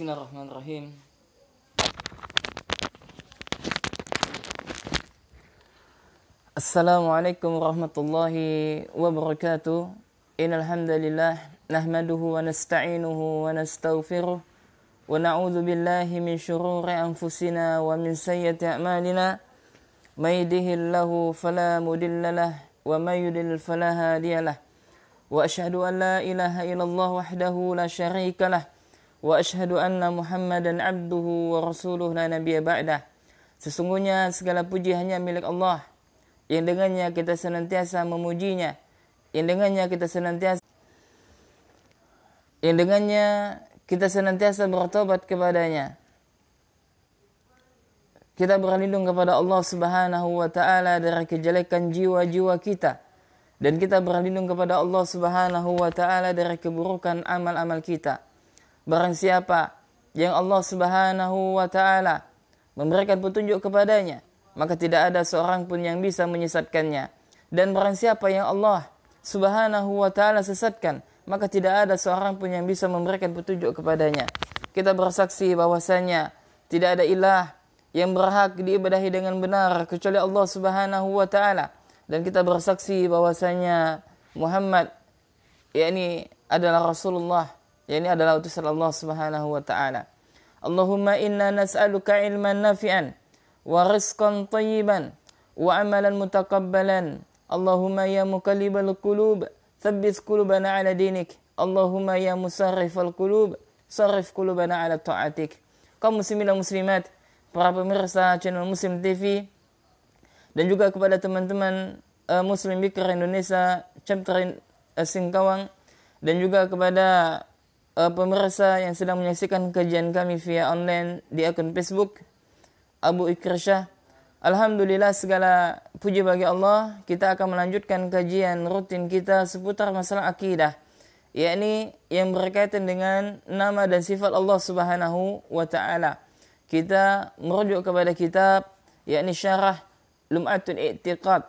بسم الله الرحمن الرحيم السلام عليكم ورحمة الله وبركاته إن الحمد لله نحمده ونستعينه ونستغفره ونعوذ بالله من شرور أنفسنا ومن سيئة أعمالنا من يده الله فلا مدل له ومن يدل فلا هادي له وأشهد أن لا إله إلا الله وحده لا شريك له وأشهد أن محمدا عبده ورسوله لا نبي بعده Sesungguhnya segala puji hanya milik Allah yang dengannya kita senantiasa memujinya yang dengannya kita senantiasa yang dengannya kita senantiasa bertobat kepadanya kita berlindung kepada Allah Subhanahu wa taala dari kejelekan jiwa-jiwa kita dan kita berlindung kepada Allah Subhanahu wa taala dari keburukan amal-amal kita. Barang siapa yang Allah Subhanahu wa taala memberikan petunjuk kepadanya, maka tidak ada seorang pun yang bisa menyesatkannya. Dan barang siapa yang Allah Subhanahu wa taala sesatkan, maka tidak ada seorang pun yang bisa memberikan petunjuk kepadanya. Kita bersaksi bahwasanya tidak ada ilah yang berhak diibadahi dengan benar kecuali Allah Subhanahu wa taala dan kita bersaksi bahwasanya Muhammad yakni adalah Rasulullah ya ini adalah utusan Allah Subhanahu wa taala Allahumma inna nas'aluka ilman nafi'an wa rizqan tayyiban wa amalan mutakabbalan Allahumma ya mukallibal qulub thabbit qulubana ala dinik Allahumma ya musarrifal qulub sarif qulubana ala ta'atik kaum muslimin dan muslimat para pemirsa channel Muslim TV dan juga kepada teman-teman uh, Muslim Bikr Indonesia chapter uh, Singkawang dan juga kepada Eh, pemirsa yang sedang menyaksikan kajian kami via online di akun Facebook Abu Ikrsyah. Alhamdulillah segala puji bagi Allah, kita akan melanjutkan kajian rutin kita seputar masalah akidah, yakni yang berkaitan dengan nama dan sifat Allah Subhanahu wa taala. Kita merujuk kepada kitab yakni syarah Lum'atul I'tiqad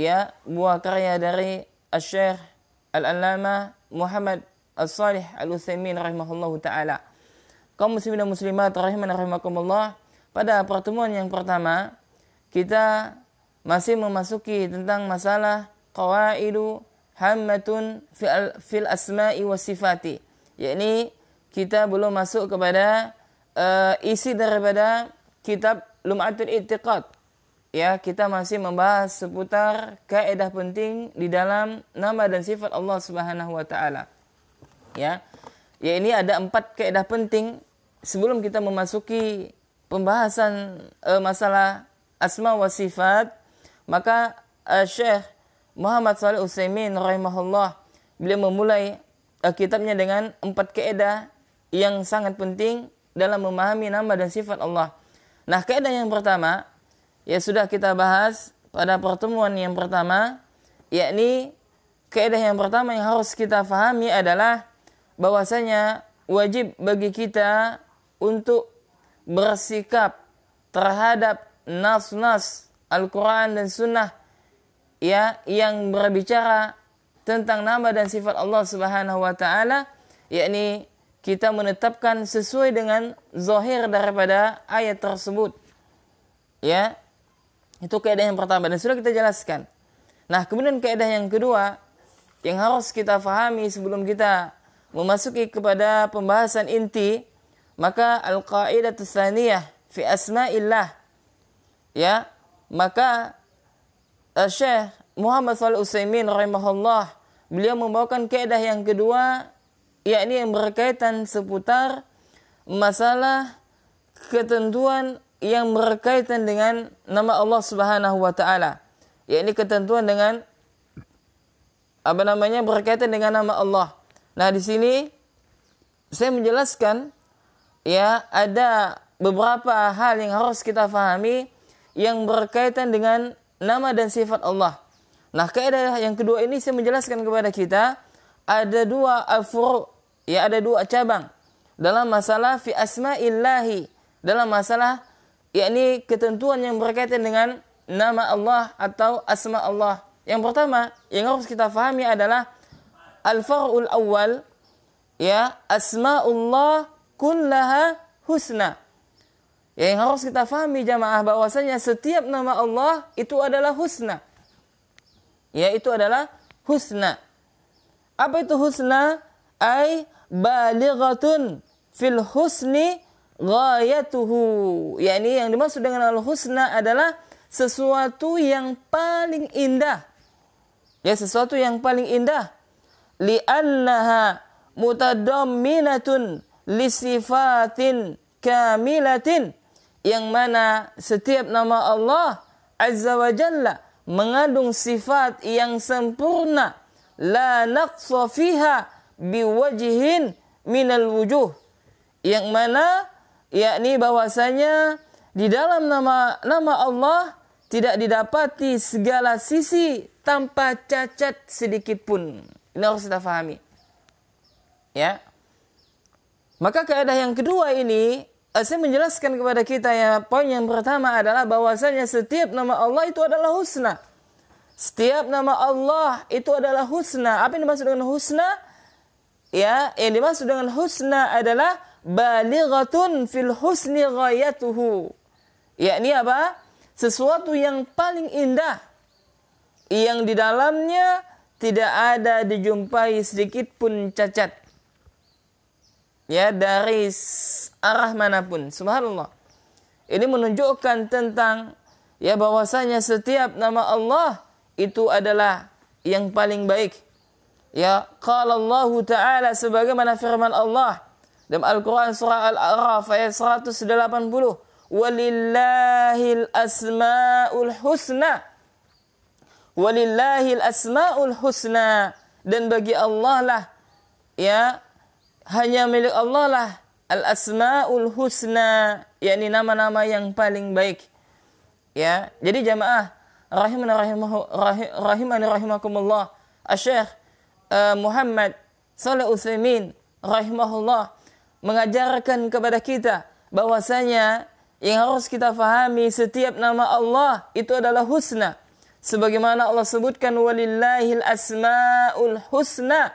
ya buah karya dari syaikh Al-Allamah Muhammad As-Salih Al-Utsaimin rahimahullahu taala. Kaum muslimin dan muslimat rahiman rahimakumullah, pada pertemuan yang pertama kita masih memasuki tentang masalah qawaidu hammatun fil, fil asma'i wa sifati. Yakni kita belum masuk kepada uh, isi daripada kitab Lum'atul I'tiqad. Ya, kita masih membahas seputar kaidah penting di dalam nama dan sifat Allah Subhanahu wa taala ya. Ya ini ada empat kaidah penting sebelum kita memasuki pembahasan uh, masalah asma wa sifat, maka uh, Syekh Muhammad Saleh Utsaimin rahimahullah beliau memulai uh, kitabnya dengan empat kaidah yang sangat penting dalam memahami nama dan sifat Allah. Nah, kaidah yang pertama ya sudah kita bahas pada pertemuan yang pertama yakni kaidah yang pertama yang harus kita fahami adalah bahwasanya wajib bagi kita untuk bersikap terhadap nas-nas Al-Quran dan Sunnah ya yang berbicara tentang nama dan sifat Allah Subhanahu wa taala yakni kita menetapkan sesuai dengan zahir daripada ayat tersebut ya itu kaidah yang pertama dan sudah kita jelaskan nah kemudian kaidah yang kedua yang harus kita fahami sebelum kita memasuki kepada pembahasan inti, maka al-qaidatus tsaniyah fi asma'illah ya, maka eh, Syekh Muhammad Shalih Utsaimin rahimahullah beliau membawakan kaidah yang kedua yakni yang berkaitan seputar masalah ketentuan yang berkaitan dengan nama Allah Subhanahu wa taala yakni ketentuan dengan apa namanya berkaitan dengan nama Allah Nah, di sini saya menjelaskan ya ada beberapa hal yang harus kita fahami yang berkaitan dengan nama dan sifat Allah. Nah, kaidah yang kedua ini saya menjelaskan kepada kita ada dua afur ya ada dua cabang dalam masalah fi asma'illahi dalam masalah yakni ketentuan yang berkaitan dengan nama Allah atau asma Allah. Yang pertama yang harus kita fahami adalah al-far'ul awal ya asmaullah kullaha husna. Ya, yang harus kita fahami jamaah bahwasanya setiap nama Allah itu adalah husna. Ya, itu adalah husna. Apa itu husna? Ai balighatun fil husni ghayatuhu. yakni yang dimaksud dengan al husna adalah sesuatu yang paling indah. Ya, sesuatu yang paling indah li'annaha mutadamminatun li sifatin kamilatin yang mana setiap nama Allah Azza wa Jalla mengandung sifat yang sempurna la naqsa fiha biwajhin minal wujuh yang mana yakni bahwasanya di dalam nama nama Allah tidak didapati segala sisi tanpa cacat sedikit pun. Ini harus kita pahami. Ya. Maka keadaan yang kedua ini eh, saya menjelaskan kepada kita ya poin yang pertama adalah bahwasanya setiap nama Allah itu adalah husna. Setiap nama Allah itu adalah husna. Apa yang dimaksud dengan husna? Ya, yang dimaksud dengan husna adalah balighatun fil husni ghayatuhu. ini apa? Sesuatu yang paling indah yang di dalamnya tidak ada dijumpai sedikit pun cacat ya dari arah manapun subhanallah ini menunjukkan tentang ya bahwasanya setiap nama Allah itu adalah yang paling baik ya qala Allah taala sebagaimana firman Allah dalam Al-Qur'an surah Al-A'raf ayat 180 walillahil asmaul husna Walillahil asmaul husna dan bagi Allah lah ya hanya milik Allah lah al asmaul husna yakni nama-nama yang paling baik. Ya. Jadi jamaah rahiman rahimahu rahiman rahimakumullah. asy syekh uh, Muhammad Saleh Utsaimin rahimahullah mengajarkan kepada kita bahwasanya yang harus kita fahami setiap nama Allah itu adalah husna. Sebagaimana Allah sebutkan walillahil asmaul husna.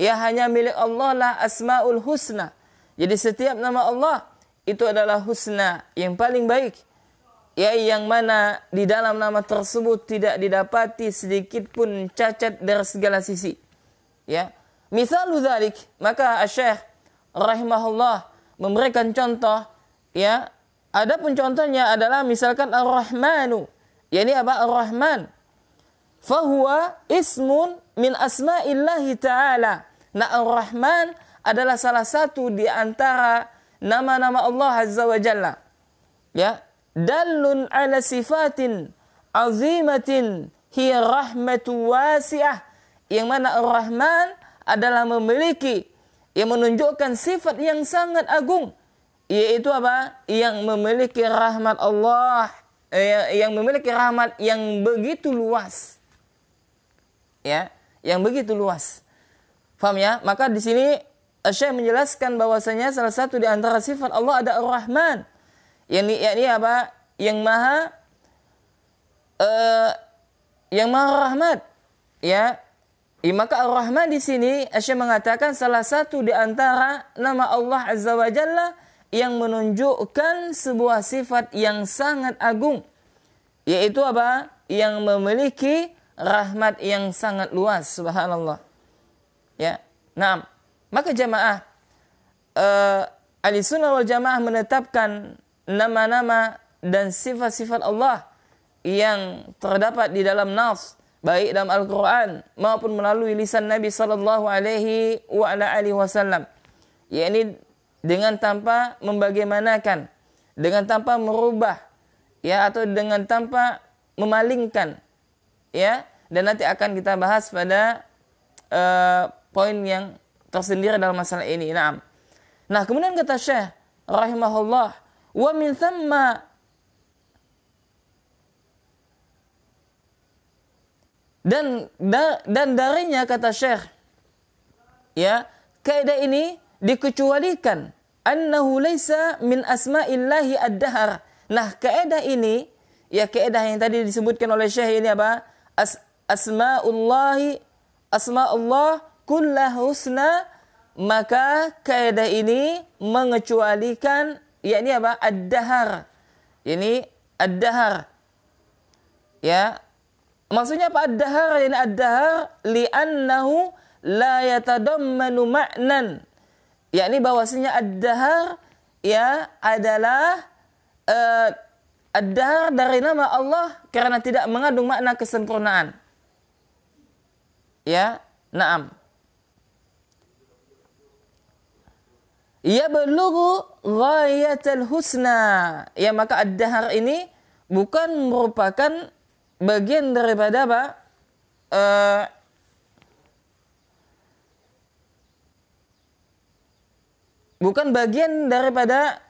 Ya hanya milik Allah lah asmaul husna. Jadi setiap nama Allah itu adalah husna yang paling baik. Ya yang mana di dalam nama tersebut tidak didapati sedikit pun cacat dari segala sisi. Ya. Misalu dzalik, maka Syekh rahimahullah memberikan contoh ya. pun contohnya adalah misalkan Ar-Rahmanu yakni apa? Ar-Rahman. Fahuwa ismun min asma'illahi ta'ala. Nah, Ar-Rahman adalah salah satu di antara nama-nama Allah Azza wa Jalla. Ya, dallun ala sifatin azimatin hiya rahmatu wasi'ah. Yang mana Ar-Rahman adalah memiliki yang menunjukkan sifat yang sangat agung yaitu apa? Yang memiliki rahmat Allah Eh, yang memiliki rahmat yang begitu luas. Ya, yang begitu luas. Paham ya? Maka di sini Syekh menjelaskan bahwasanya salah satu di antara sifat Allah ada Ar-Rahman. yang yakni apa? Yang Maha eh, yang Maha Rahmat. Ya. ya maka Ar-Rahman di sini Syekh mengatakan salah satu di antara nama Allah Azza wa Jalla yang menunjukkan sebuah sifat yang sangat agung yaitu apa yang memiliki rahmat yang sangat luas subhanallah ya nah maka jamaah uh, eh, ahli sunnah wal jamaah menetapkan nama-nama dan sifat-sifat Allah yang terdapat di dalam nafs, baik dalam Al-Quran maupun melalui lisan Nabi sallallahu alaihi wa ala alihi wasallam yakni dengan tanpa membagaimanakan, dengan tanpa merubah, ya atau dengan tanpa memalingkan, ya. Dan nanti akan kita bahas pada uh, poin yang tersendiri dalam masalah ini. Naam. Nah, kemudian kata Syekh rahimahullah, "Wa min thamma dan da, dan darinya kata Syekh ya, kaidah ini dikecualikan annahu laisa min asma'illahi ad-dahar. Nah, kaidah ini ya kaidah yang tadi disebutkan oleh Syekh ini apa? As asma'ullahi asma'ullah kullah husna maka kaidah ini mengecualikan yakni apa? Ad-dahar. Ini ad-dahar. Ya. Maksudnya apa ad-dahar? Ini ad-dahar li'annahu la yatadammanu ma'nan yakni bahwasanya ad-dahar ya adalah uh, ad-dahar dari nama Allah karena tidak mengandung makna kesempurnaan. Ya, na'am. Ya belugu ghayatul husna. Ya maka ad-dahar ini bukan merupakan bagian daripada apa? Uh, bukan bagian daripada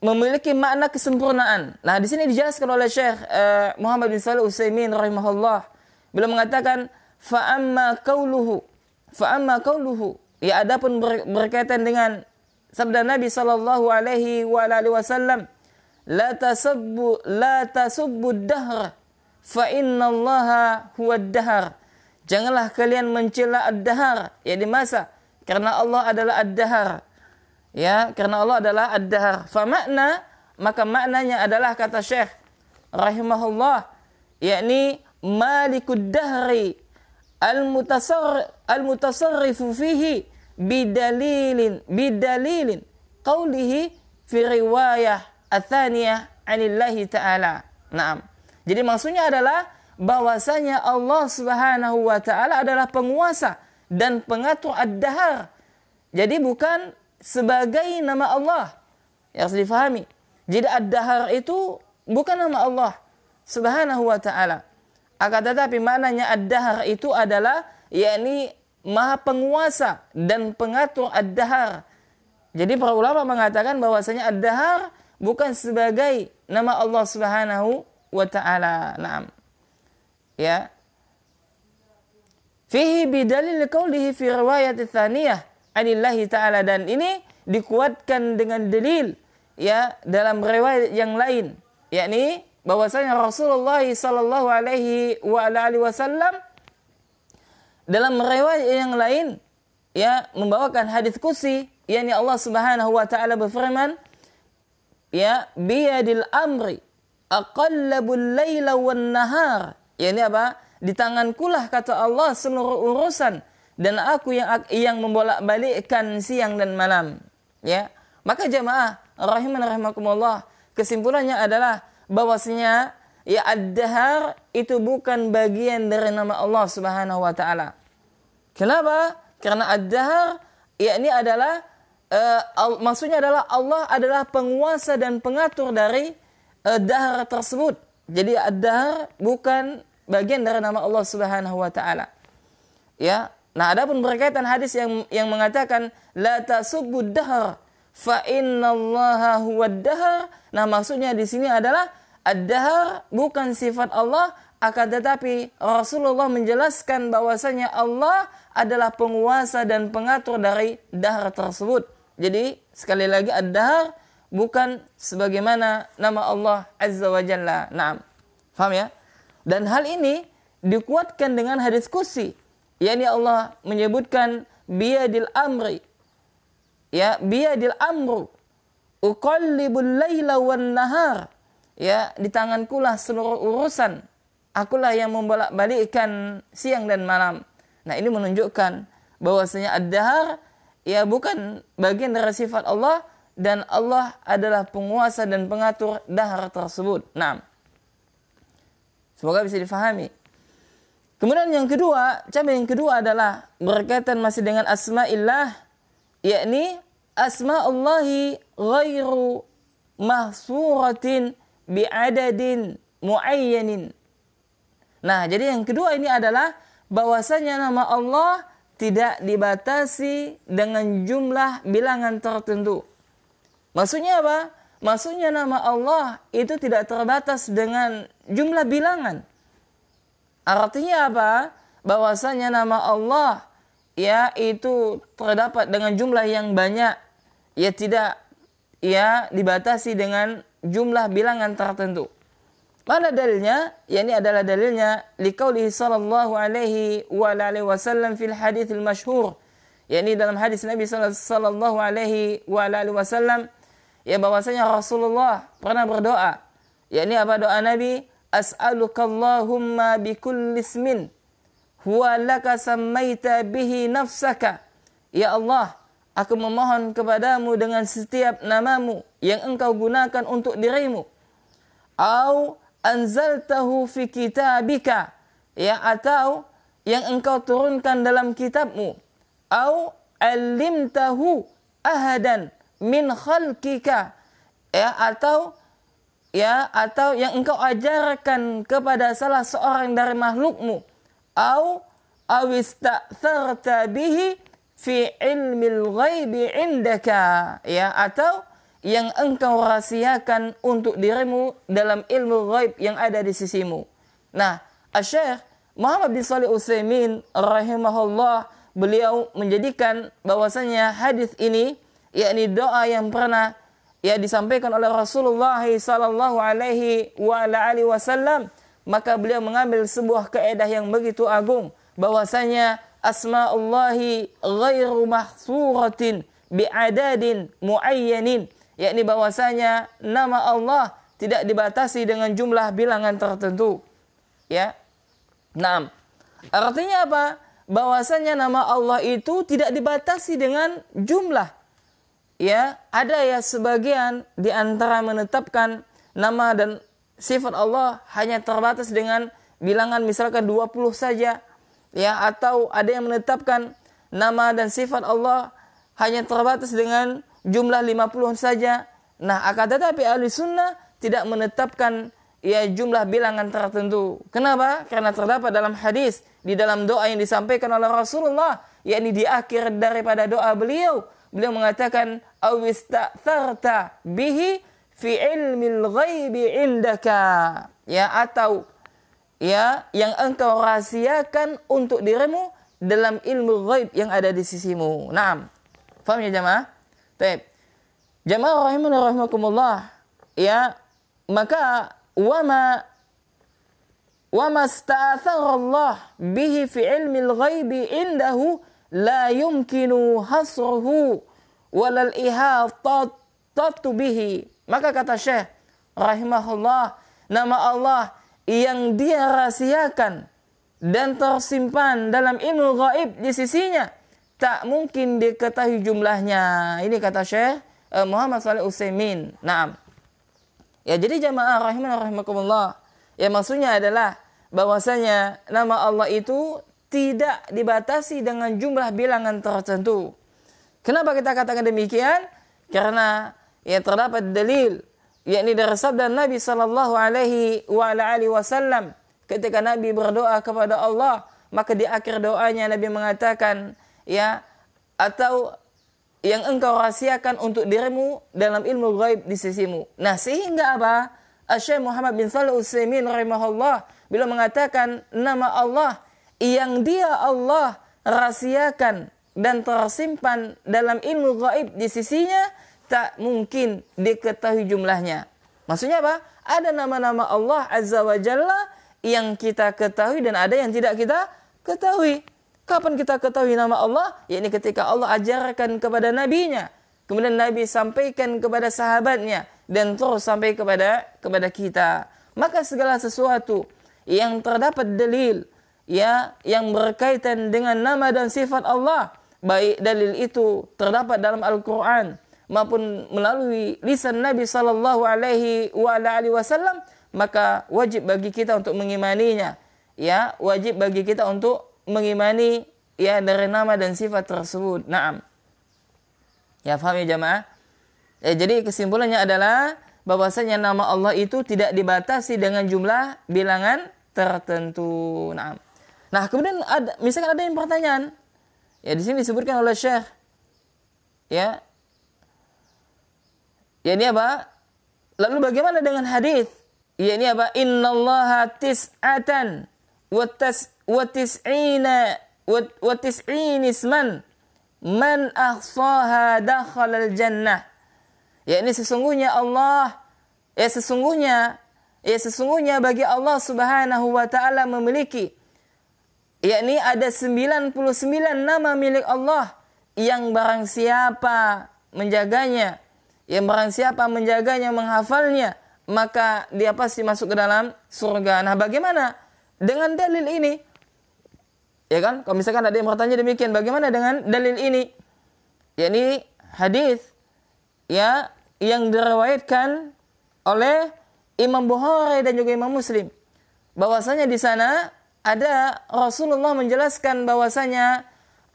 memiliki makna kesempurnaan. Nah, di sini dijelaskan oleh Syekh eh, Muhammad bin Shalih Utsaimin rahimahullah beliau mengatakan fa amma qauluhu fa amma qauluhu ya adapun ber, berkaitan dengan sabda Nabi sallallahu alaihi wa alihi wasallam la tasubbu la tasubbu dahr fa inna Allah huwa dahr janganlah kalian mencela ad dahr ya di masa karena Allah adalah ad-dahar. Ya, karena Allah adalah ad-dahar. Fa makna, maka maknanya adalah kata Syekh rahimahullah, yakni malikud dahri al-mutasarr al fihi bidalilin bidalilin qawlihi fi riwayah athaniyah anillahi ta'ala. Naam. Jadi maksudnya adalah bahwasanya Allah Subhanahu wa taala adalah penguasa dan pengatur ad-dahar. Jadi bukan sebagai nama Allah. Yang harus difahami. Jadi ad-dahar itu bukan nama Allah subhanahu wa ta'ala. Akan tetapi maknanya ad-dahar itu adalah yakni maha penguasa dan pengatur ad-dahar. Jadi para ulama mengatakan bahwasanya ad-dahar bukan sebagai nama Allah Subhanahu wa taala. Naam. Ya. Fihi bidalil qawlihi fi riwayat tsaniyah anillahi ta'ala dan ini dikuatkan dengan dalil ya dalam riwayat yang lain yakni bahwasanya Rasulullah sallallahu alaihi wa alihi wasallam dalam riwayat yang lain ya membawakan hadis kursi yakni Allah Subhanahu wa taala berfirman ya biyadil amri aqallabul laila wan nahar yakni apa di tangankulah kata Allah seluruh urusan dan aku yang yang membolak-balikkan siang dan malam. Ya. Maka jemaah rahiman rahimakumullah, kesimpulannya adalah bahwasanya ya ad-dahar itu bukan bagian dari nama Allah Subhanahu wa taala. Kenapa? Karena ad-dahar ya, ini adalah uh, maksudnya adalah Allah adalah penguasa dan pengatur dari uh, dahar tersebut. Jadi ad-dahar bukan bagian dari nama Allah Subhanahu wa taala. Ya. Nah, adapun berkaitan hadis yang yang mengatakan la tasubbu dahr fa innallaha huwa dahr. Nah, maksudnya di sini adalah ad-dahr bukan sifat Allah akan tetapi Rasulullah menjelaskan bahwasanya Allah adalah penguasa dan pengatur dari dahar tersebut. Jadi sekali lagi ad-dahar bukan sebagaimana nama Allah Azza wa Jalla. Naam. Faham ya? Dan hal ini dikuatkan dengan hadis kursi. yakni Allah menyebutkan biadil amri. Ya, biadil amru. Uqallibul layla wan nahar. Ya, di lah seluruh urusan. Akulah yang membolak-balikkan siang dan malam. Nah, ini menunjukkan bahwasanya ad-dahar ya bukan bagian dari sifat Allah dan Allah adalah penguasa dan pengatur dahar tersebut. Nah, Semoga bisa difahami. Kemudian yang kedua, cabai yang kedua adalah berkaitan masih dengan asma ilah, yakni asma asma'ullahi ghairu mahsuratin bi'adadin muayyanin. Nah, jadi yang kedua ini adalah bahwasanya nama Allah tidak dibatasi dengan jumlah bilangan tertentu. Maksudnya apa? Maksudnya nama Allah itu tidak terbatas dengan jumlah bilangan. Artinya apa? Bahwasanya nama Allah ya itu terdapat dengan jumlah yang banyak. Ya tidak ya dibatasi dengan jumlah bilangan tertentu. Mana dalilnya? Ya ini adalah dalilnya liqaulihi sallallahu alaihi wa alihi wasallam fil hadits al masyhur. Ya, ini dalam hadis Nabi sallallahu alaihi wa alihi wasallam ya bahwasanya Rasulullah pernah berdoa yakni apa doa Nabi as'alukallahumma bikulli ismin huwa laka sammaita bihi nafsaka ya Allah aku memohon kepadamu dengan setiap namamu yang engkau gunakan untuk dirimu au anzaltahu fi kitabika ya atau yang engkau turunkan dalam kitabmu au alimtahu ahadan min khalqika ya atau ya atau yang engkau ajarkan kepada salah seorang dari makhlukmu au awista'tharta bihi fi ilmil ghaibi indaka ya atau yang engkau rahasiakan untuk dirimu dalam ilmu ghaib yang ada di sisimu. Nah, Syekh Muhammad bin Shalih Utsaimin rahimahullah beliau menjadikan bahwasanya hadis ini yakni doa yang pernah ya disampaikan oleh Rasulullah sallallahu alaihi wa alihi wasallam maka beliau mengambil sebuah kaidah yang begitu agung bahwasanya asmaullahi ghairu mahsuratin bi'adadin muayyanin yakni bahwasanya nama Allah tidak dibatasi dengan jumlah bilangan tertentu ya enam. artinya apa bahwasanya nama Allah itu tidak dibatasi dengan jumlah ya ada ya sebagian di antara menetapkan nama dan sifat Allah hanya terbatas dengan bilangan misalkan 20 saja ya atau ada yang menetapkan nama dan sifat Allah hanya terbatas dengan jumlah 50 saja. Nah, akan tetapi ahli sunnah tidak menetapkan ya jumlah bilangan tertentu. Kenapa? Karena terdapat dalam hadis di dalam doa yang disampaikan oleh Rasulullah, yakni di akhir daripada doa beliau, beliau mengatakan awista'tharta bihi fi ilmil ghaibi indaka ya atau ya yang engkau rahasiakan untuk dirimu dalam ilmu ghaib yang ada di sisimu. Naam. Faham ya jamaah? Baik. Jamaah rahimun rahimakumullah. Ya, maka wama wama sta'athara Allah bihi fi ilmi al-ghaibi indahu la yumkinu hasruhu walal ihatatu bihi. Maka kata Syekh rahimahullah, nama Allah yang dia rahasiakan dan tersimpan dalam ilmu gaib di sisinya tak mungkin diketahui jumlahnya. Ini kata Syekh eh, Muhammad Saleh Utsaimin. Naam. Ya jadi jamaah rahimah rahimakumullah. Ya maksudnya adalah bahwasanya nama Allah itu tidak dibatasi dengan jumlah bilangan tertentu. Kenapa kita katakan demikian? Karena ya terdapat dalil yakni dari sabda Nabi sallallahu alaihi wa alihi wasallam ketika Nabi berdoa kepada Allah maka di akhir doanya Nabi mengatakan ya atau yang engkau rahasiakan untuk dirimu dalam ilmu gaib di sisimu. Nah, sehingga apa? Syekh Muhammad bin Shalih Utsaimin rahimahullah bila mengatakan nama Allah yang dia Allah rahasiakan dan tersimpan dalam ilmu gaib di sisinya tak mungkin diketahui jumlahnya. Maksudnya apa? Ada nama-nama Allah Azza wa Jalla yang kita ketahui dan ada yang tidak kita ketahui. Kapan kita ketahui nama Allah? ini ketika Allah ajarkan kepada nabinya, kemudian nabi sampaikan kepada sahabatnya dan terus sampai kepada kepada kita. Maka segala sesuatu yang terdapat dalil ya yang berkaitan dengan nama dan sifat Allah baik dalil itu terdapat dalam Al-Qur'an maupun melalui lisan Nabi sallallahu alaihi wa alihi wasallam maka wajib bagi kita untuk mengimaninya ya wajib bagi kita untuk mengimani ya dari nama dan sifat tersebut na'am ya paham ya jamaah ya, jadi kesimpulannya adalah bahwasanya nama Allah itu tidak dibatasi dengan jumlah bilangan tertentu. Nah, Nah, kemudian ada, misalkan ada yang pertanyaan. Ya, di sini disebutkan oleh Syekh. Ya. Ya, ini apa? Lalu bagaimana dengan hadis? Ya, ini apa? inna allah tis'atan watas watisina wa isman man ahsaha dakhala al-jannah. Ya, ini sesungguhnya Allah ya sesungguhnya ya sesungguhnya bagi Allah Subhanahu wa taala memiliki yakni ada 99 nama milik Allah yang barang siapa menjaganya, yang barang siapa menjaganya, menghafalnya, maka dia pasti masuk ke dalam surga. Nah, bagaimana dengan dalil ini? Ya kan? Kalau misalkan ada yang bertanya demikian, bagaimana dengan dalil ini? yakni hadis ya yang diriwayatkan oleh Imam Bukhari dan juga Imam Muslim. Bahwasanya di sana ada Rasulullah menjelaskan bahwasanya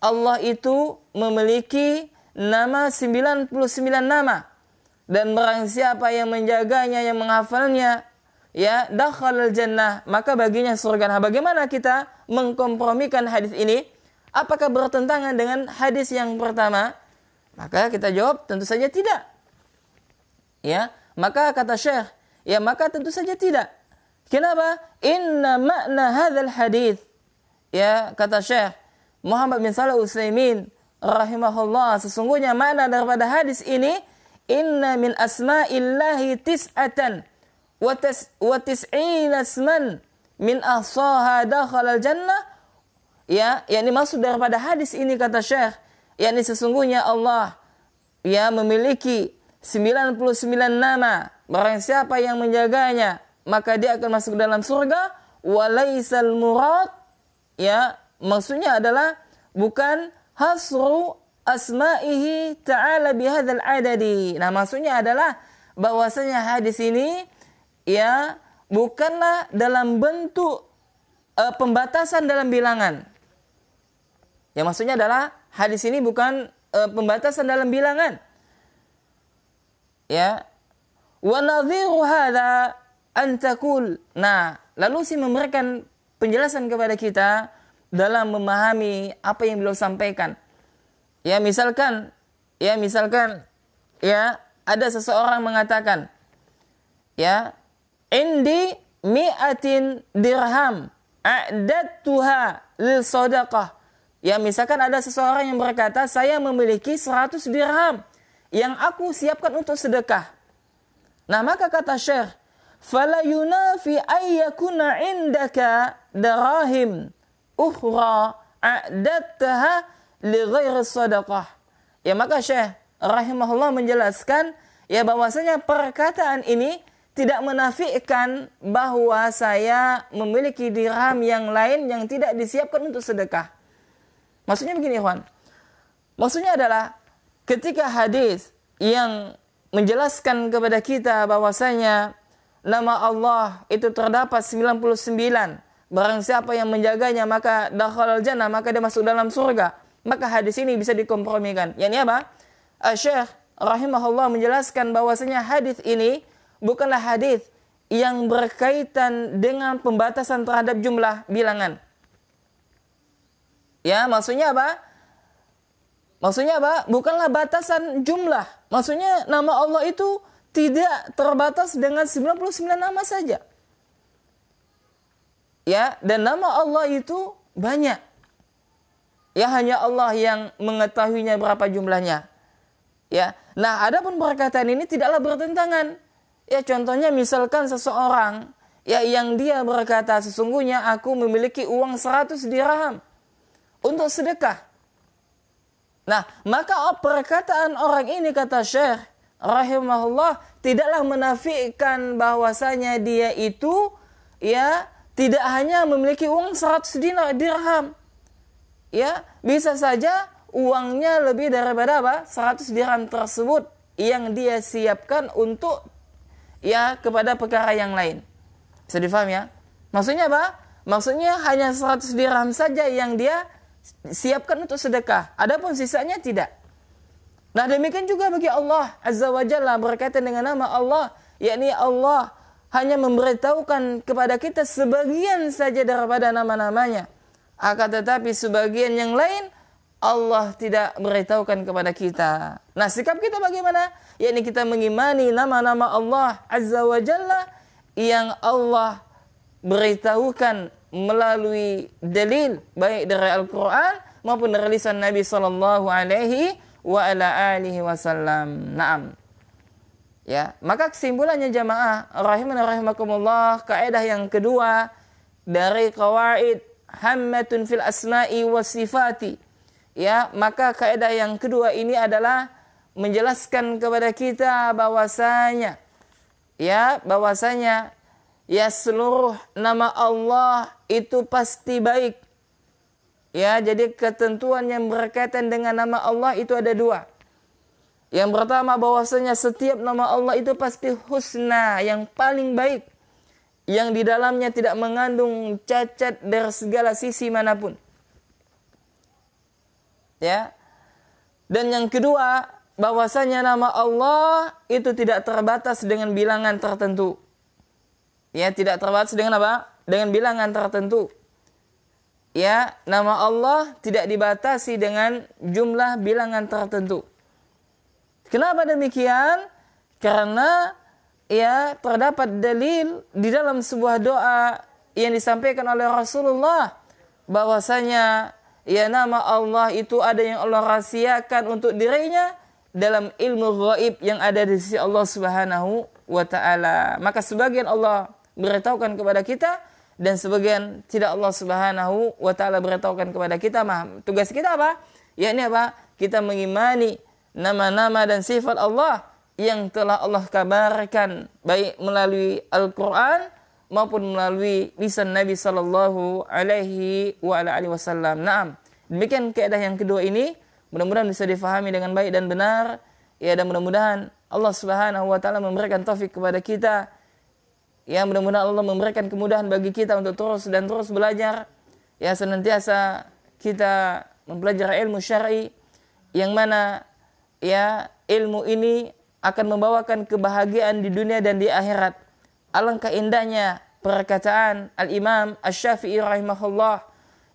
Allah itu memiliki nama 99 nama dan barang siapa yang menjaganya yang menghafalnya ya dakhalal jannah maka baginya surga nah bagaimana kita mengkompromikan hadis ini apakah bertentangan dengan hadis yang pertama maka kita jawab tentu saja tidak ya maka kata Syekh ya maka tentu saja tidak Kenapa? Inna makna hadal hadith. ya kata Syekh Muhammad bin Salah Utsaimin rahimahullah sesungguhnya makna daripada hadis ini inna min asma'illahi tis'atan wa tis'in asman min ahsaha dakhala jannah ya yakni maksud daripada hadis ini kata Syekh yakni sesungguhnya Allah ya memiliki 99 nama barang siapa yang menjaganya maka dia akan masuk ke dalam surga walaisal murad ya maksudnya adalah bukan hasru asma'ihi ta'ala bihadzal adadi nah maksudnya adalah bahwasanya hadis ini ya bukanlah dalam bentuk uh, pembatasan dalam bilangan ya maksudnya adalah hadis ini bukan uh, pembatasan dalam bilangan ya wa nadhiru hadza antakul. Nah, lalu sih memberikan penjelasan kepada kita dalam memahami apa yang beliau sampaikan. Ya, misalkan ya misalkan ya ada seseorang mengatakan ya indi mi'atin dirham tuha lil sodakah. Ya, misalkan ada seseorang yang berkata, saya memiliki seratus dirham yang aku siapkan untuk sedekah. Nah, maka kata Syekh, fala yunafi ayyakuna indaka darahim ukhra a'dattaha li ghairi sadaqah. Ya maka Syekh rahimahullah menjelaskan ya bahwasanya perkataan ini tidak menafikan bahwa saya memiliki dirham yang lain yang tidak disiapkan untuk sedekah. Maksudnya begini, Ikhwan. Maksudnya adalah ketika hadis yang menjelaskan kepada kita bahwasanya nama Allah itu terdapat 99. Barang siapa yang menjaganya maka dakhal jannah maka dia masuk dalam surga. Maka hadis ini bisa dikompromikan. Yang ini apa? Eh, Syekh rahimahullah menjelaskan bahwasanya hadis ini bukanlah hadis yang berkaitan dengan pembatasan terhadap jumlah bilangan. Ya, maksudnya apa? Maksudnya apa? Bukanlah batasan jumlah. Maksudnya nama Allah itu tidak terbatas dengan 99 nama saja. Ya, dan nama Allah itu banyak. Ya hanya Allah yang mengetahuinya berapa jumlahnya. Ya. Nah, adapun perkataan ini tidaklah bertentangan. Ya, contohnya misalkan seseorang ya yang dia berkata sesungguhnya aku memiliki uang 100 dirham untuk sedekah. Nah, maka perkataan orang ini kata Syekh rahimahullah tidaklah menafikan bahwasanya dia itu ya tidak hanya memiliki uang 100 dinar dirham. Ya, bisa saja uangnya lebih daripada apa? 100 dirham tersebut yang dia siapkan untuk ya kepada perkara yang lain. Bisa difaham ya? Maksudnya apa? Maksudnya hanya 100 dirham saja yang dia siapkan untuk sedekah. Adapun sisanya tidak. Nah demikian juga bagi Allah Azza wa Jalla berkaitan dengan nama Allah. Yakni Allah hanya memberitahukan kepada kita sebagian saja daripada nama-namanya. Akan tetapi sebagian yang lain Allah tidak beritahukan kepada kita. Nah sikap kita bagaimana? Yakni kita mengimani nama-nama Allah Azza wa Jalla yang Allah beritahukan melalui dalil baik dari Al-Quran maupun dari lisan Nabi Sallallahu Alaihi wa ala alihi wasallam. Naam. Ya, maka kesimpulannya jamaah rahimana rahimakumullah, kaidah yang kedua dari qawaid hammatun fil asma'i wa sifati. Ya, maka kaidah yang kedua ini adalah menjelaskan kepada kita bahwasanya ya, bahwasanya ya seluruh nama Allah itu pasti baik Ya, jadi ketentuan yang berkaitan dengan nama Allah itu ada dua. Yang pertama bahwasanya setiap nama Allah itu pasti husna, yang paling baik. Yang di dalamnya tidak mengandung cacat dari segala sisi manapun. Ya. Dan yang kedua, bahwasanya nama Allah itu tidak terbatas dengan bilangan tertentu. Ya, tidak terbatas dengan apa? Dengan bilangan tertentu ya nama Allah tidak dibatasi dengan jumlah bilangan tertentu. Kenapa demikian? Karena ya terdapat dalil di dalam sebuah doa yang disampaikan oleh Rasulullah bahwasanya ya nama Allah itu ada yang Allah rahasiakan untuk dirinya dalam ilmu gaib yang ada di sisi Allah Subhanahu wa taala. Maka sebagian Allah beritahukan kepada kita dan sebagian tidak Allah Subhanahu wa taala beritahukan kepada kita mah tugas kita apa? Ya ini apa? kita mengimani nama-nama dan sifat Allah yang telah Allah kabarkan baik melalui Al-Qur'an maupun melalui lisan Nabi sallallahu alaihi wa ala alihi wasallam. Naam. Demikian kaidah yang kedua ini mudah-mudahan bisa difahami dengan baik dan benar. Ya dan mudah-mudahan Allah Subhanahu wa taala memberikan taufik kepada kita Ya mudah-mudahan Allah memberikan kemudahan bagi kita untuk terus dan terus belajar. Ya senantiasa kita mempelajari ilmu syar'i yang mana ya ilmu ini akan membawakan kebahagiaan di dunia dan di akhirat. Alangkah indahnya perkataan Al-Imam Asy-Syafi'i rahimahullah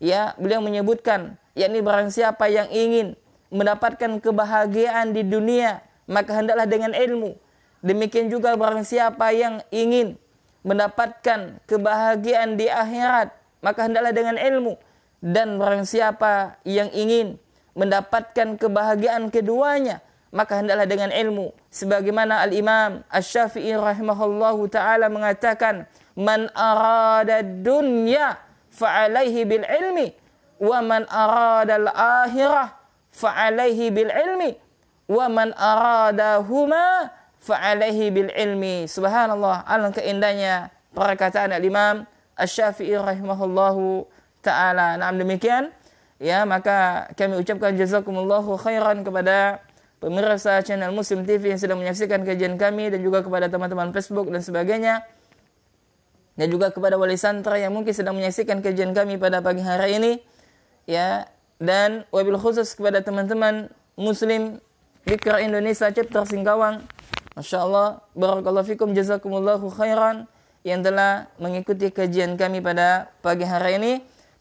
ya beliau menyebutkan yakni barang siapa yang ingin mendapatkan kebahagiaan di dunia maka hendaklah dengan ilmu. Demikian juga barang siapa yang ingin mendapatkan kebahagiaan di akhirat maka hendaklah dengan ilmu dan orang siapa yang ingin mendapatkan kebahagiaan keduanya maka hendaklah dengan ilmu sebagaimana al imam asy-syafi'i rahimahullahu taala mengatakan man arada dunya fa alaihi bil ilmi wa man arada al akhirah fa alaihi bil ilmi wa man arada huma fa'alaihi bil ilmi. Subhanallah, alangkah indahnya perkataan al-Imam Asy-Syafi'i rahimahullahu taala. Nah, demikian ya maka kami ucapkan jazakumullahu khairan kepada pemirsa channel Muslim TV yang sedang menyaksikan kajian kami dan juga kepada teman-teman Facebook dan sebagainya dan juga kepada wali santra yang mungkin sedang menyaksikan kajian kami pada pagi hari ini ya dan wabil khusus kepada teman-teman muslim Dikra Indonesia chapter Singkawang Masya Allah, Barakallahu Fikum, Jazakumullahu Khairan yang telah mengikuti kajian kami pada pagi hari ini.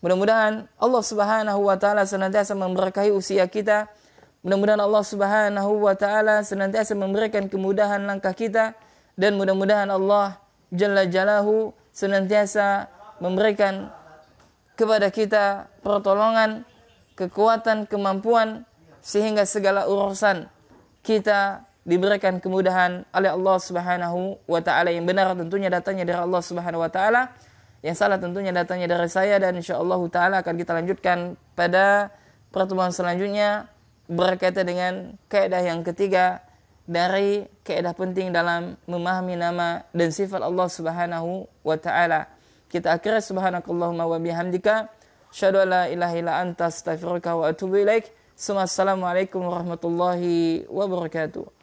Mudah-mudahan Allah Subhanahu wa taala senantiasa memberkahi usia kita. Mudah-mudahan Allah Subhanahu wa taala senantiasa memberikan kemudahan langkah kita dan mudah-mudahan Allah Jalla Jalahu senantiasa memberikan kepada kita pertolongan, kekuatan, kemampuan sehingga segala urusan kita diberikan kemudahan oleh Allah Subhanahu wa taala yang benar tentunya datangnya dari Allah Subhanahu wa taala yang salah tentunya datangnya dari saya dan insyaallah taala akan kita lanjutkan pada pertemuan selanjutnya berkaitan dengan kaidah yang ketiga dari kaidah penting dalam memahami nama dan sifat Allah Subhanahu wa taala. Kita akhiri subhanakallahumma wa bihamdika asyhadu an la ilaha illa anta astaghfiruka wa atubu ilaik. Assalamualaikum warahmatullahi wabarakatuh.